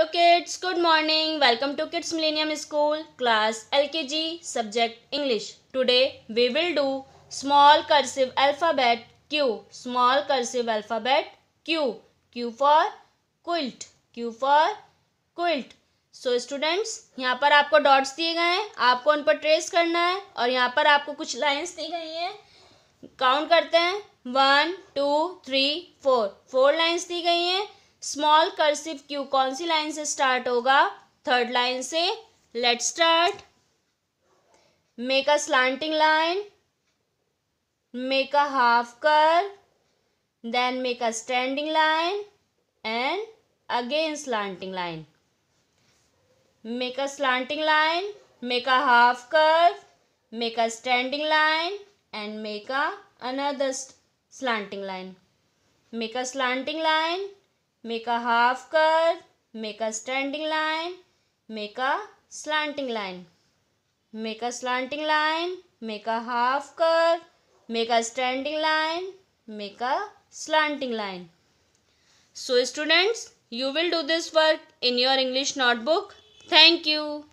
hello kids good morning welcome to kids millennium school class LKG subject English today we will do small cursive alphabet Q small cursive alphabet Q Q for quilt Q for quilt so students यहाँ पर आपको dots दिए गए हैं आपको उन पर trace करना है और यहाँ पर आपको कुछ लाइन्स दी गई हैं काउंट करते हैं one two three four four lines दी गई हैं स्मॉल कर्सिव क्यू कौन सी लाइन से स्टार्ट होगा थर्ड लाइन से let start make a slanting line make a half curve then make a standing line and again slanting line make a slanting line make a half curve make a standing line and make another slanting line make a slanting line make a half curve make a standing line make a slanting line make a slanting line make a half curve make a standing line make a slanting line so students you will do this work in your english notebook thank you